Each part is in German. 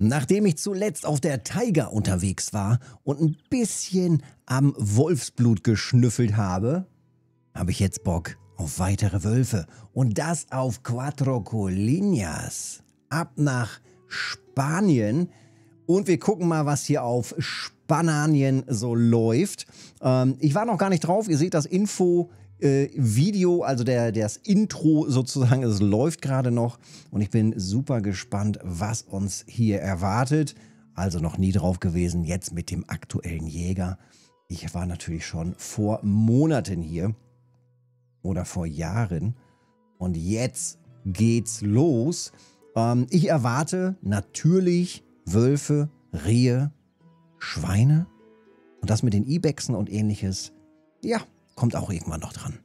Nachdem ich zuletzt auf der Tiger unterwegs war und ein bisschen am Wolfsblut geschnüffelt habe, habe ich jetzt Bock auf weitere Wölfe und das auf Cuatro Colinas. Ab nach Spanien und wir gucken mal, was hier auf Spanien so läuft. Ähm, ich war noch gar nicht drauf, ihr seht das Info äh, Video, also der, das Intro sozusagen, es läuft gerade noch und ich bin super gespannt, was uns hier erwartet. Also noch nie drauf gewesen, jetzt mit dem aktuellen Jäger. Ich war natürlich schon vor Monaten hier oder vor Jahren und jetzt geht's los. Ähm, ich erwarte natürlich Wölfe, Rehe, Schweine und das mit den Ibexen und ähnliches. Ja, kommt auch irgendwann noch dran.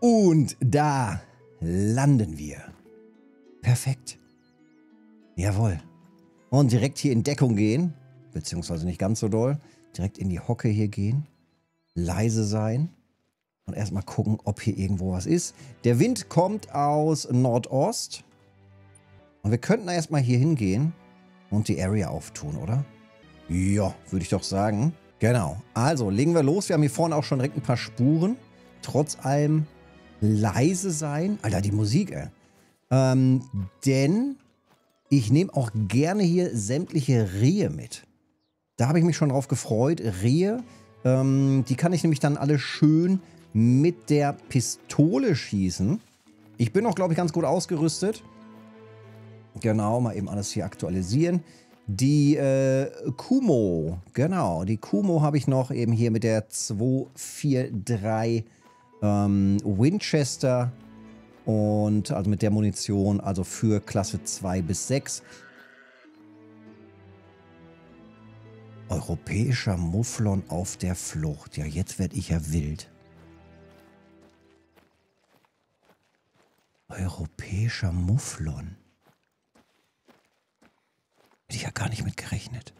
Und da landen wir. Perfekt. Jawohl. Und direkt hier in Deckung gehen, beziehungsweise nicht ganz so doll. Direkt in die Hocke hier gehen. Leise sein. Und erstmal gucken, ob hier irgendwo was ist. Der Wind kommt aus Nordost. Und wir könnten erstmal hier hingehen und die Area auftun, oder? Ja, würde ich doch sagen. Genau. Also, legen wir los. Wir haben hier vorne auch schon direkt ein paar Spuren. Trotz allem leise sein. Alter, die Musik, ey. Ähm, denn ich nehme auch gerne hier sämtliche Rehe mit. Da habe ich mich schon drauf gefreut. Rehe, ähm, die kann ich nämlich dann alle schön mit der Pistole schießen. Ich bin auch, glaube ich, ganz gut ausgerüstet. Genau, mal eben alles hier aktualisieren. Die äh, Kumo, genau, die Kumo habe ich noch eben hier mit der 243 ähm, Winchester und also mit der Munition, also für Klasse 2 bis 6. Europäischer Mufflon auf der Flucht. Ja, jetzt werde ich ja wild. Europäischer Mufflon ich ja gar nicht mit gerechnet.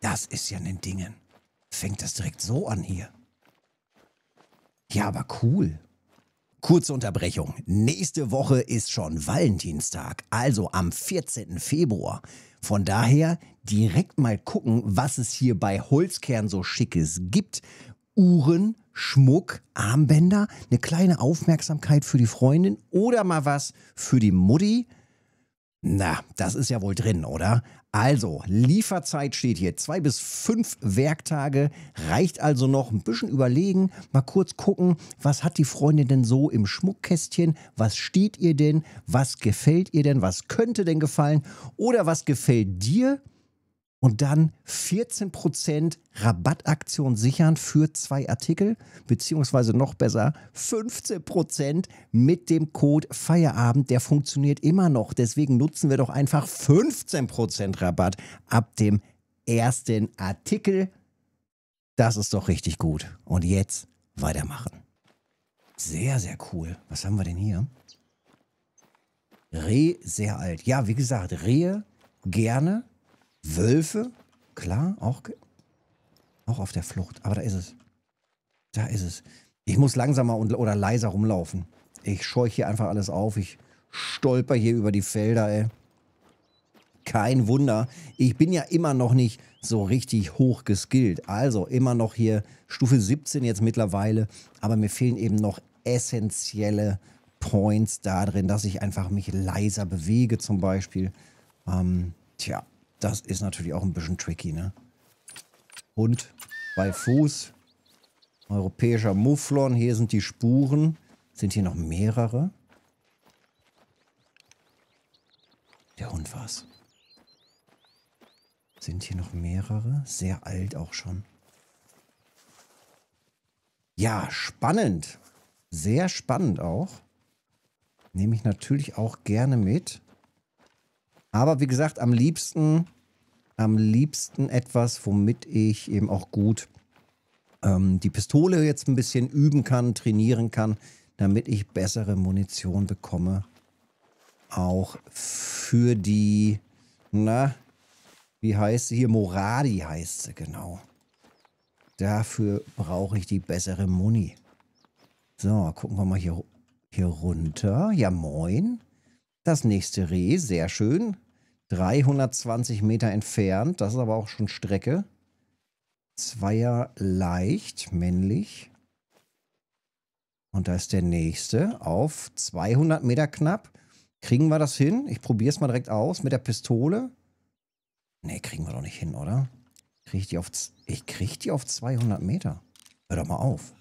Das ist ja ein den Dingen. Fängt das direkt so an hier. Ja, aber cool. Kurze Unterbrechung. Nächste Woche ist schon Valentinstag, also am 14. Februar. Von daher direkt mal gucken, was es hier bei Holzkern so Schickes gibt. Uhren, Schmuck, Armbänder, eine kleine Aufmerksamkeit für die Freundin oder mal was für die Mutti. Na, das ist ja wohl drin, oder? Also, Lieferzeit steht hier. Zwei bis fünf Werktage reicht also noch. Ein bisschen überlegen, mal kurz gucken, was hat die Freundin denn so im Schmuckkästchen? Was steht ihr denn? Was gefällt ihr denn? Was könnte denn gefallen? Oder was gefällt dir? und dann 14% Rabattaktion sichern für zwei Artikel, beziehungsweise noch besser 15% mit dem Code Feierabend. Der funktioniert immer noch. Deswegen nutzen wir doch einfach 15% Rabatt ab dem ersten Artikel. Das ist doch richtig gut. Und jetzt weitermachen. Sehr, sehr cool. Was haben wir denn hier? Reh, sehr alt. Ja, wie gesagt, Rehe gerne Wölfe, klar, auch, auch auf der Flucht. Aber da ist es. Da ist es. Ich muss langsamer und, oder leiser rumlaufen. Ich scheuche hier einfach alles auf. Ich stolper hier über die Felder, ey. Kein Wunder. Ich bin ja immer noch nicht so richtig hoch geskillt. Also immer noch hier Stufe 17 jetzt mittlerweile. Aber mir fehlen eben noch essentielle Points da drin, dass ich einfach mich leiser bewege zum Beispiel. Ähm, tja, das ist natürlich auch ein bisschen tricky, ne? Hund bei Fuß. Europäischer Mufflon. Hier sind die Spuren. Sind hier noch mehrere? Der Hund war's. Sind hier noch mehrere? Sehr alt auch schon. Ja, spannend. Sehr spannend auch. Nehme ich natürlich auch gerne mit. Aber wie gesagt, am liebsten, am liebsten etwas, womit ich eben auch gut ähm, die Pistole jetzt ein bisschen üben kann, trainieren kann, damit ich bessere Munition bekomme. Auch für die, na, wie heißt sie hier? Moradi heißt sie, genau. Dafür brauche ich die bessere Muni. So, gucken wir mal hier, hier runter. Ja, moin. Das nächste Reh, sehr schön. 320 Meter entfernt, das ist aber auch schon Strecke. Zweier leicht, männlich. Und da ist der nächste auf 200 Meter knapp. Kriegen wir das hin? Ich probiere es mal direkt aus mit der Pistole. Ne, kriegen wir doch nicht hin, oder? Krieg ich die auf, ich krieg die auf 200 Meter. Hör doch mal auf.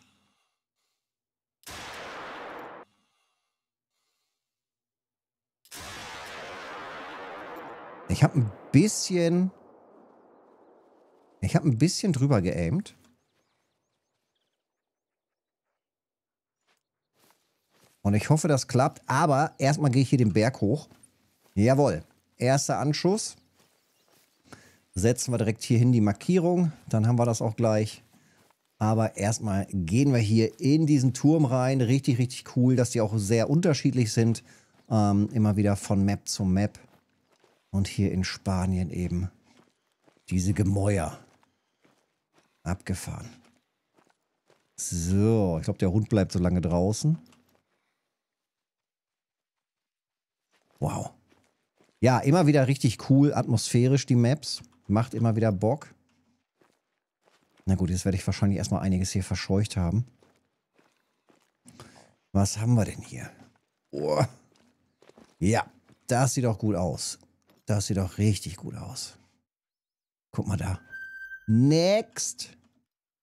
Ich habe ein bisschen... Ich habe ein bisschen drüber geaimt. Und ich hoffe, das klappt. Aber erstmal gehe ich hier den Berg hoch. Jawohl. Erster Anschuss. Setzen wir direkt hier hin die Markierung. Dann haben wir das auch gleich. Aber erstmal gehen wir hier in diesen Turm rein. Richtig, richtig cool, dass die auch sehr unterschiedlich sind. Ähm, immer wieder von Map zu Map und hier in Spanien eben diese Gemäuer. Abgefahren. So, ich glaube, der Hund bleibt so lange draußen. Wow. Ja, immer wieder richtig cool, atmosphärisch die Maps. Macht immer wieder Bock. Na gut, jetzt werde ich wahrscheinlich erstmal einiges hier verscheucht haben. Was haben wir denn hier? Oh. Ja, das sieht auch gut aus. Das sieht doch richtig gut aus. Guck mal da. Next.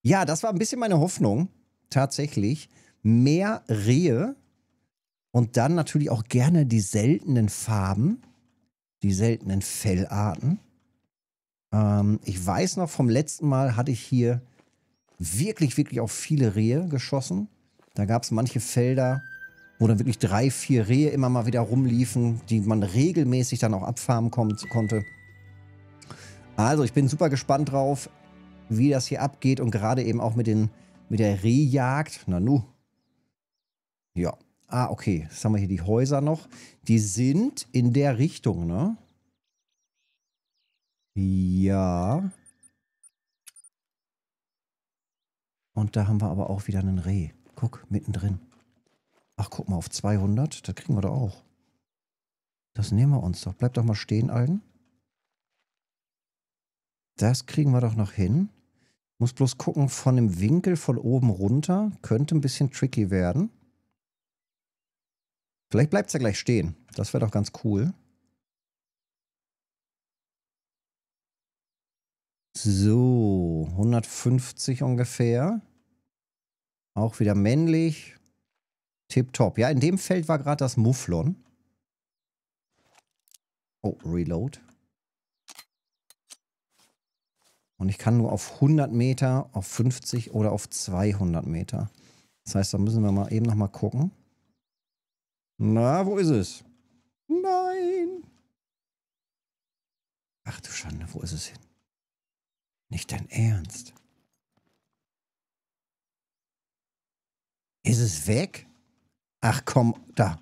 Ja, das war ein bisschen meine Hoffnung. Tatsächlich. Mehr Rehe. Und dann natürlich auch gerne die seltenen Farben. Die seltenen Fellarten. Ähm, ich weiß noch, vom letzten Mal hatte ich hier wirklich, wirklich auch viele Rehe geschossen. Da gab es manche Felder wo dann wirklich drei, vier Rehe immer mal wieder rumliefen, die man regelmäßig dann auch abfarmen kommt, konnte. Also, ich bin super gespannt drauf, wie das hier abgeht und gerade eben auch mit, den, mit der Rehjagd. Na nu. Ja. Ah, okay. Jetzt haben wir hier die Häuser noch. Die sind in der Richtung, ne? Ja. Und da haben wir aber auch wieder einen Reh. Guck, mittendrin. Ach, guck mal, auf 200, da kriegen wir doch auch. Das nehmen wir uns doch. Bleib doch mal stehen, Alten. Das kriegen wir doch noch hin. Muss bloß gucken, von dem Winkel von oben runter könnte ein bisschen tricky werden. Vielleicht bleibt es ja gleich stehen. Das wäre doch ganz cool. So, 150 ungefähr. Auch wieder männlich. Tipptopp. Ja, in dem Feld war gerade das Mufflon. Oh, Reload. Und ich kann nur auf 100 Meter, auf 50 oder auf 200 Meter. Das heißt, da müssen wir mal eben nochmal gucken. Na, wo ist es? Nein! Ach du Schande, wo ist es hin? Nicht dein Ernst. Ist es weg? Ach komm, da.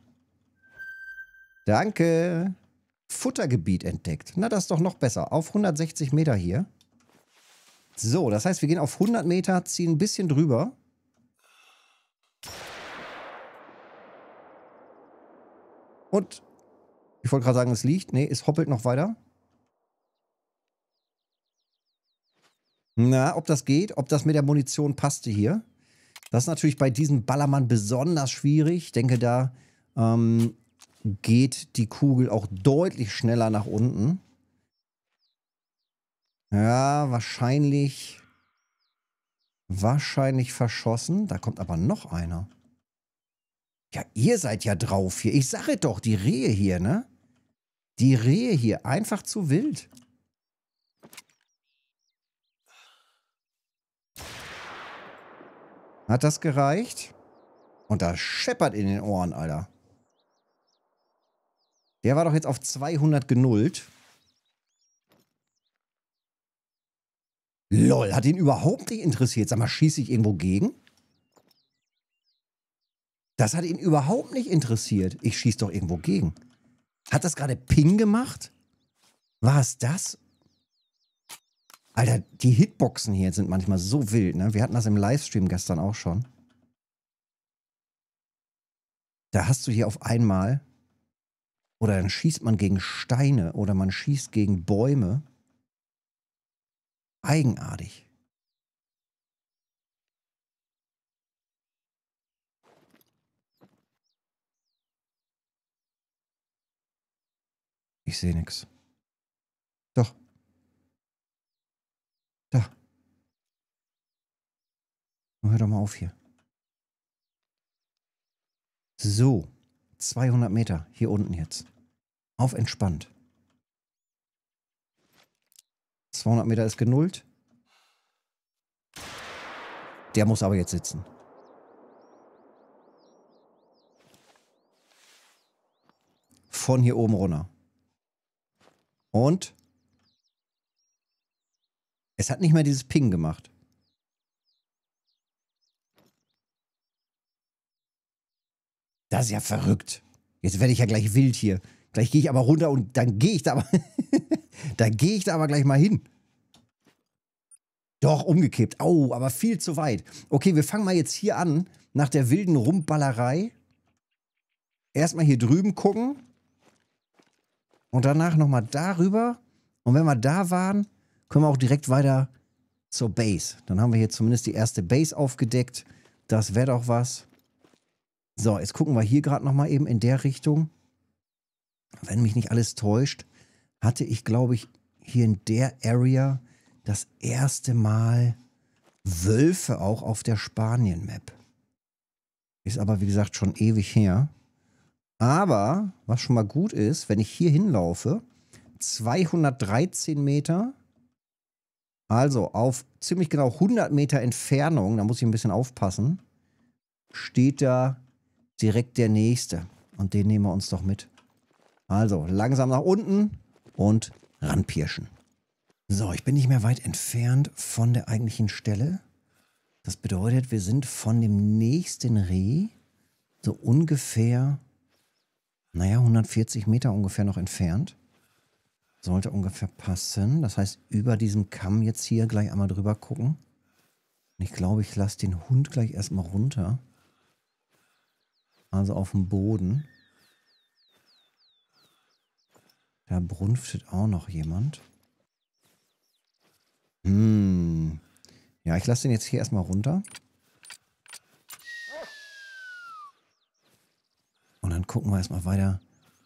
Danke. Futtergebiet entdeckt. Na, das ist doch noch besser. Auf 160 Meter hier. So, das heißt, wir gehen auf 100 Meter, ziehen ein bisschen drüber. Und ich wollte gerade sagen, es liegt. Nee, es hoppelt noch weiter. Na, ob das geht, ob das mit der Munition passte hier. Das ist natürlich bei diesem Ballermann besonders schwierig. Ich denke, da ähm, geht die Kugel auch deutlich schneller nach unten. Ja, wahrscheinlich... Wahrscheinlich verschossen. Da kommt aber noch einer. Ja, ihr seid ja drauf hier. Ich sage doch, die Rehe hier, ne? Die Rehe hier, einfach zu wild. Hat das gereicht? Und da scheppert in den Ohren, Alter. Der war doch jetzt auf 200 genullt. Lol, hat ihn überhaupt nicht interessiert. Sag mal, schieße ich irgendwo gegen? Das hat ihn überhaupt nicht interessiert. Ich schieße doch irgendwo gegen. Hat das gerade Ping gemacht? War es das? Alter, die Hitboxen hier sind manchmal so wild, ne? Wir hatten das im Livestream gestern auch schon. Da hast du hier auf einmal. Oder dann schießt man gegen Steine oder man schießt gegen Bäume. Eigenartig. Ich sehe nichts. Doch. Hör doch mal auf hier. So, 200 Meter hier unten jetzt. Auf entspannt. 200 Meter ist genullt. Der muss aber jetzt sitzen. Von hier oben runter. Und? Es hat nicht mehr dieses Ping gemacht. Das ist ja verrückt. Jetzt werde ich ja gleich wild hier. Gleich gehe ich aber runter und dann gehe ich da aber. da gehe ich da aber gleich mal hin. Doch, umgekippt. Au, oh, aber viel zu weit. Okay, wir fangen mal jetzt hier an. Nach der wilden Rumballerei. Erstmal hier drüben gucken. Und danach nochmal darüber. Und wenn wir da waren, können wir auch direkt weiter zur Base. Dann haben wir hier zumindest die erste Base aufgedeckt. Das wäre doch was. So, jetzt gucken wir hier gerade nochmal eben in der Richtung. Wenn mich nicht alles täuscht, hatte ich, glaube ich, hier in der Area das erste Mal Wölfe auch auf der Spanien-Map. Ist aber, wie gesagt, schon ewig her. Aber, was schon mal gut ist, wenn ich hier hinlaufe, 213 Meter, also auf ziemlich genau 100 Meter Entfernung, da muss ich ein bisschen aufpassen, steht da direkt der nächste. Und den nehmen wir uns doch mit. Also, langsam nach unten und ranpirschen. So, ich bin nicht mehr weit entfernt von der eigentlichen Stelle. Das bedeutet, wir sind von dem nächsten Reh so ungefähr, naja, 140 Meter ungefähr noch entfernt. Sollte ungefähr passen. Das heißt, über diesem Kamm jetzt hier gleich einmal drüber gucken. Und ich glaube, ich lasse den Hund gleich erstmal runter also auf dem Boden. Da brunftet auch noch jemand. Hm. Ja, ich lasse den jetzt hier erstmal runter. Und dann gucken wir erstmal weiter,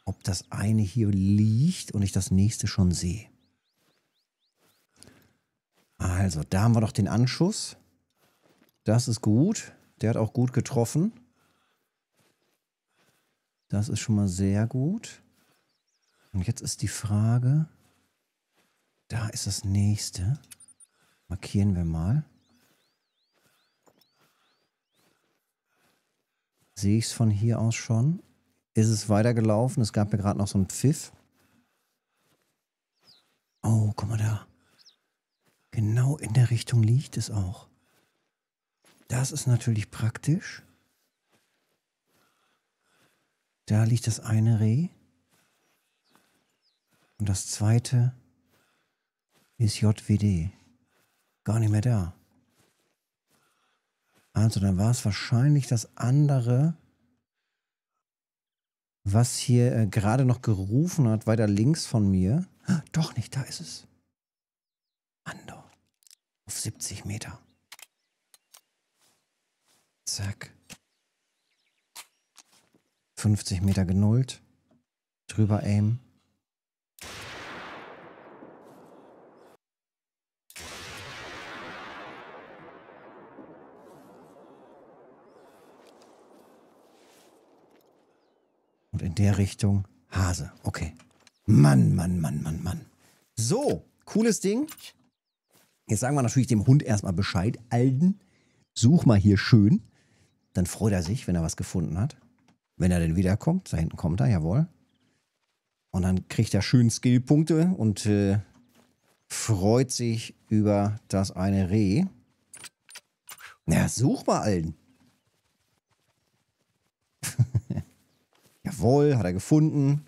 ob das eine hier liegt und ich das nächste schon sehe. Also, da haben wir doch den Anschuss. Das ist gut. Der hat auch gut getroffen. Das ist schon mal sehr gut. Und jetzt ist die Frage, da ist das nächste. Markieren wir mal. Sehe ich es von hier aus schon? Ist es weitergelaufen? Es gab ja gerade noch so einen Pfiff. Oh, guck mal da. Genau in der Richtung liegt es auch. Das ist natürlich praktisch. Da liegt das eine Reh. Und das zweite ist JWD. Gar nicht mehr da. Also dann war es wahrscheinlich das andere, was hier äh, gerade noch gerufen hat, weiter links von mir. Ah, doch nicht, da ist es. Andor. Auf 70 Meter. Zack. 50 Meter genullt. Drüber aim. Und in der Richtung Hase. Okay. Mann, Mann, Mann, Mann, Mann. So, cooles Ding. Jetzt sagen wir natürlich dem Hund erstmal Bescheid. Alden, such mal hier schön. Dann freut er sich, wenn er was gefunden hat. Wenn er denn wiederkommt, da hinten kommt er, jawohl. Und dann kriegt er schön Skillpunkte und äh, freut sich über das eine Reh. Na, such mal allen. jawohl, hat er gefunden.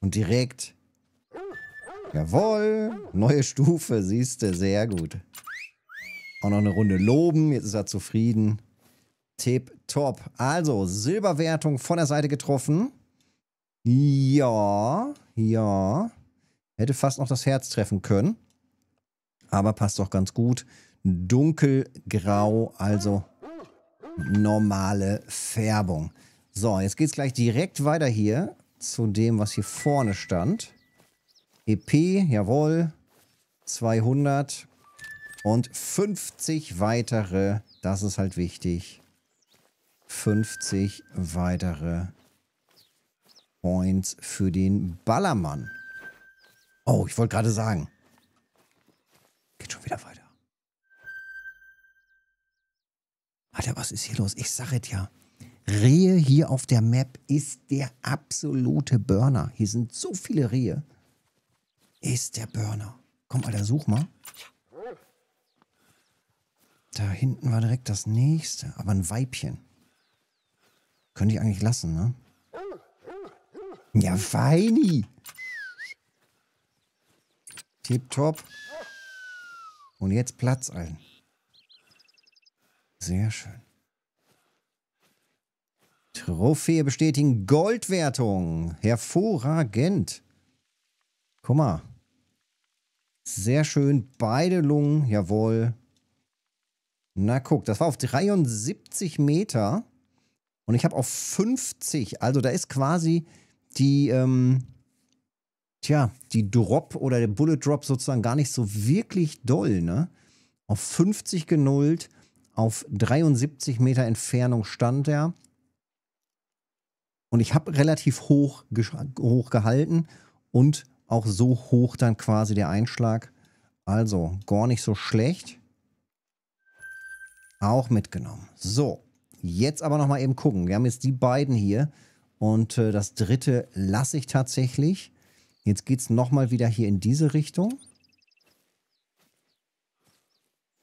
Und direkt. Jawohl, neue Stufe, siehst du, sehr gut. Auch noch eine Runde loben, jetzt ist er zufrieden. Tip top. Also, Silberwertung von der Seite getroffen. Ja, ja. Hätte fast noch das Herz treffen können. Aber passt doch ganz gut. Dunkelgrau, also normale Färbung. So, jetzt geht es gleich direkt weiter hier zu dem, was hier vorne stand. EP, jawohl. 200 und 50 weitere. Das ist halt wichtig. 50 weitere Points für den Ballermann. Oh, ich wollte gerade sagen. Geht schon wieder weiter. Alter, was ist hier los? Ich sage es ja. Rehe hier auf der Map ist der absolute Burner. Hier sind so viele Rehe. Ist der Burner. Komm, Alter, such mal. Da hinten war direkt das nächste. Aber ein Weibchen. Könnte ich eigentlich lassen, ne? Ja, feini. Tipptopp. Und jetzt Platz ein. Sehr schön. Trophäe bestätigen. Goldwertung. Hervorragend. Guck mal. Sehr schön. Beide Lungen. Jawohl. Na guck, das war auf 73 Meter. Und ich habe auf 50, also da ist quasi die, ähm, tja, die Drop oder der Bullet Drop sozusagen gar nicht so wirklich doll, ne? Auf 50 genullt, auf 73 Meter Entfernung stand er. Und ich habe relativ hoch, hoch gehalten und auch so hoch dann quasi der Einschlag. Also, gar nicht so schlecht. Auch mitgenommen. So. Jetzt aber nochmal eben gucken. Wir haben jetzt die beiden hier. Und äh, das dritte lasse ich tatsächlich. Jetzt geht es nochmal wieder hier in diese Richtung.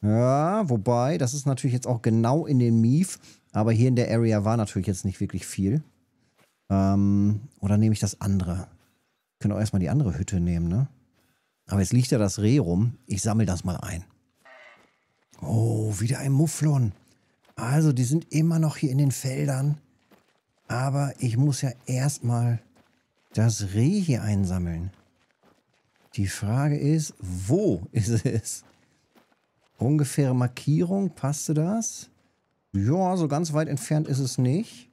Ja, wobei, das ist natürlich jetzt auch genau in den Mief. Aber hier in der Area war natürlich jetzt nicht wirklich viel. Ähm, oder nehme ich das andere? Ich könnte auch erstmal die andere Hütte nehmen, ne? Aber jetzt liegt ja das Reh rum. Ich sammle das mal ein. Oh, wieder ein Mufflon. Also, die sind immer noch hier in den Feldern. Aber ich muss ja erstmal das Reh hier einsammeln. Die Frage ist, wo ist es? Ungefähre Markierung, passte das? Ja, so ganz weit entfernt ist es nicht.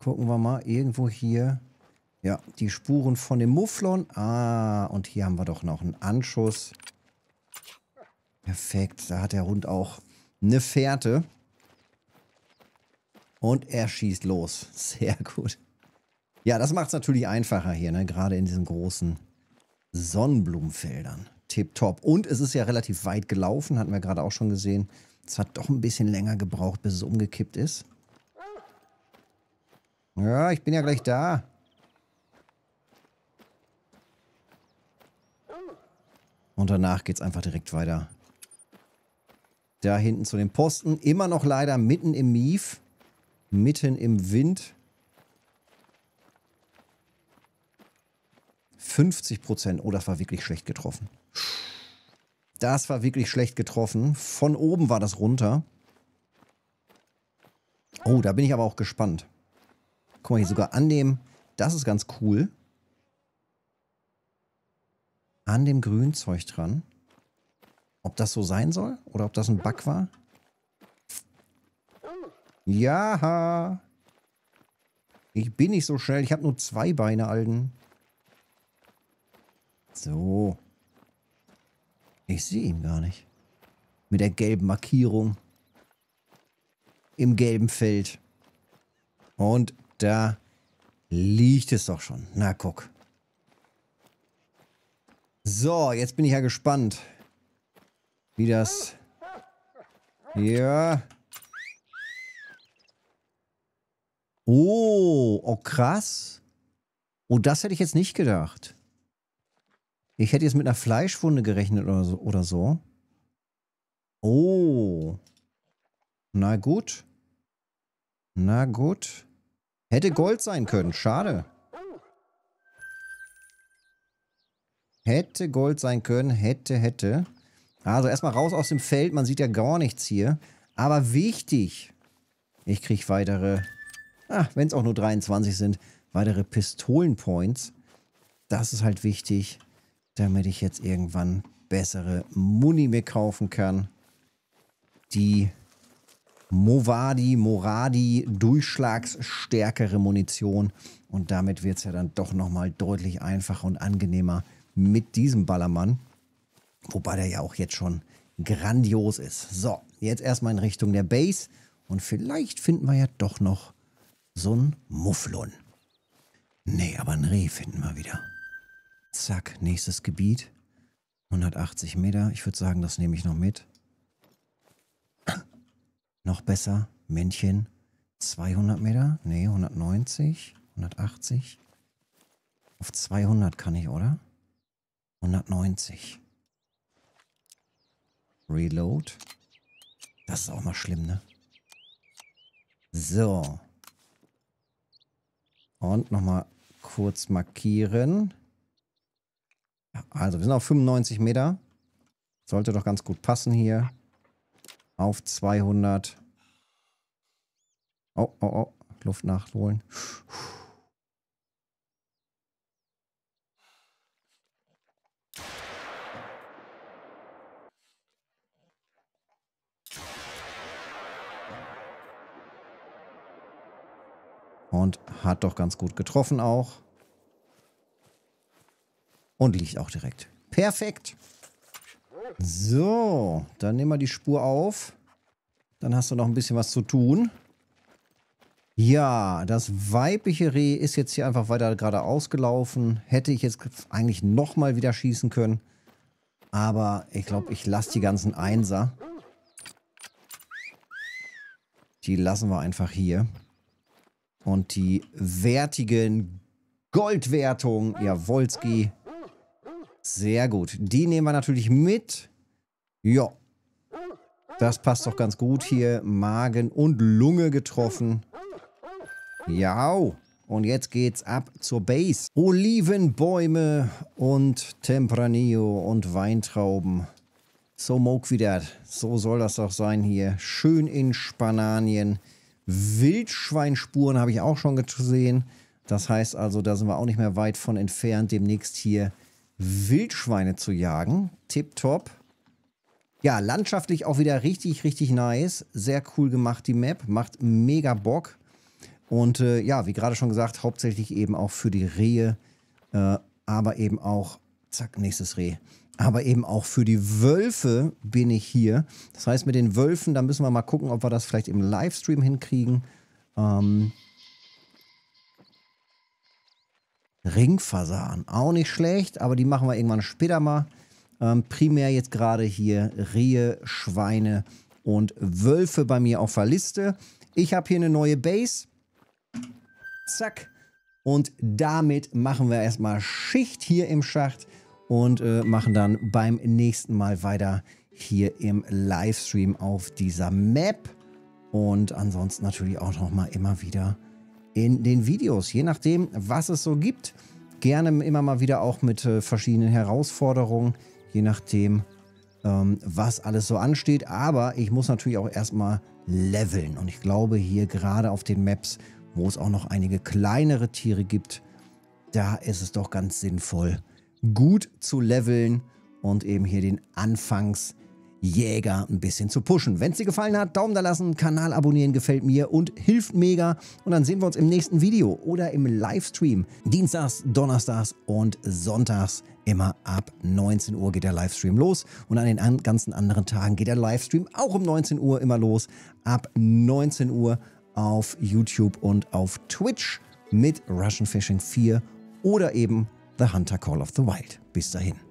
Gucken wir mal, irgendwo hier. Ja, die Spuren von dem Mufflon. Ah, und hier haben wir doch noch einen Anschuss. Perfekt, da hat der Hund auch eine Fährte. Und er schießt los. Sehr gut. Ja, das macht es natürlich einfacher hier, ne? gerade in diesen großen Sonnenblumenfeldern. Tipptopp. Und es ist ja relativ weit gelaufen, hatten wir gerade auch schon gesehen. Es hat doch ein bisschen länger gebraucht, bis es umgekippt ist. Ja, ich bin ja gleich da. Und danach geht es einfach direkt weiter. Da hinten zu den Posten. Immer noch leider mitten im Mief. Mitten im Wind. 50 Prozent. Oh, das war wirklich schlecht getroffen. Das war wirklich schlecht getroffen. Von oben war das runter. Oh, da bin ich aber auch gespannt. Guck mal, hier sogar an dem... Das ist ganz cool. An dem Grünzeug dran. Ob das so sein soll? Oder ob das ein Bug war? Ja. Ich bin nicht so schnell. Ich habe nur zwei Beine, Alden. So. Ich sehe ihn gar nicht. Mit der gelben Markierung. Im gelben Feld. Und da liegt es doch schon. Na, guck. So, jetzt bin ich ja gespannt. Wie das... Ja. Oh, oh krass. Oh, das hätte ich jetzt nicht gedacht. Ich hätte jetzt mit einer Fleischwunde gerechnet oder so. Oder so. Oh. Na gut. Na gut. Hätte Gold sein können. Schade. Hätte Gold sein können. Hätte, hätte. Also erstmal raus aus dem Feld. Man sieht ja gar nichts hier. Aber wichtig. Ich kriege weitere... Ah, wenn es auch nur 23 sind. Weitere Pistolen-Points. Das ist halt wichtig, damit ich jetzt irgendwann bessere Muni mir kaufen kann. Die Movadi, Moradi, durchschlagsstärkere Munition. Und damit wird es ja dann doch nochmal deutlich einfacher und angenehmer mit diesem Ballermann. Wobei der ja auch jetzt schon grandios ist. So, jetzt erstmal in Richtung der Base. Und vielleicht finden wir ja doch noch so einen Mufflon. Nee, aber ein Reh finden wir wieder. Zack, nächstes Gebiet. 180 Meter. Ich würde sagen, das nehme ich noch mit. noch besser, Männchen. 200 Meter? Nee, 190, 180. Auf 200 kann ich, oder? 190. Reload. Das ist auch mal schlimm, ne? So. Und nochmal kurz markieren. Also, wir sind auf 95 Meter. Sollte doch ganz gut passen hier. Auf 200. Oh, oh, oh. Luft nachholen. Puh. Und hat doch ganz gut getroffen auch. Und liegt auch direkt. Perfekt. So, dann nehmen wir die Spur auf. Dann hast du noch ein bisschen was zu tun. Ja, das weibliche Reh ist jetzt hier einfach weiter geradeaus gelaufen. Hätte ich jetzt eigentlich nochmal wieder schießen können. Aber ich glaube, ich lasse die ganzen Einser. Die lassen wir einfach hier. Und die wertigen Goldwertungen. Hm. Ja, Wolski. Sehr gut. Die nehmen wir natürlich mit. Ja. Das passt doch ganz gut hier. Magen und Lunge getroffen. Ja. Und jetzt geht's ab zur Base. Olivenbäume und Tempranillo und Weintrauben. So moke wieder. So soll das doch sein hier. Schön in Spananien. Wildschweinspuren habe ich auch schon gesehen. Das heißt also, da sind wir auch nicht mehr weit von entfernt, demnächst hier Wildschweine zu jagen. Tipptopp. Ja, landschaftlich auch wieder richtig, richtig nice. Sehr cool gemacht, die Map. Macht mega Bock. Und äh, ja, wie gerade schon gesagt, hauptsächlich eben auch für die Rehe, äh, aber eben auch, zack, nächstes Reh aber eben auch für die Wölfe bin ich hier. Das heißt, mit den Wölfen, da müssen wir mal gucken, ob wir das vielleicht im Livestream hinkriegen. Ähm Ringfasan, auch nicht schlecht, aber die machen wir irgendwann später mal. Ähm, primär jetzt gerade hier Rehe, Schweine und Wölfe bei mir auf der Liste. Ich habe hier eine neue Base. Zack. Und damit machen wir erstmal Schicht hier im Schacht und äh, machen dann beim nächsten Mal weiter hier im Livestream auf dieser Map. Und ansonsten natürlich auch nochmal immer wieder in den Videos, je nachdem, was es so gibt. Gerne immer mal wieder auch mit äh, verschiedenen Herausforderungen, je nachdem, ähm, was alles so ansteht. Aber ich muss natürlich auch erstmal leveln. Und ich glaube, hier gerade auf den Maps, wo es auch noch einige kleinere Tiere gibt, da ist es doch ganz sinnvoll, gut zu leveln und eben hier den Anfangsjäger ein bisschen zu pushen. Wenn es dir gefallen hat, Daumen da lassen, Kanal abonnieren, gefällt mir und hilft mega. Und dann sehen wir uns im nächsten Video oder im Livestream. Dienstags, Donnerstags und Sonntags immer ab 19 Uhr geht der Livestream los. Und an den ganzen anderen Tagen geht der Livestream auch um 19 Uhr immer los. Ab 19 Uhr auf YouTube und auf Twitch mit Russian Fishing 4 oder eben The Hunter Call of the Wild. Bis dahin.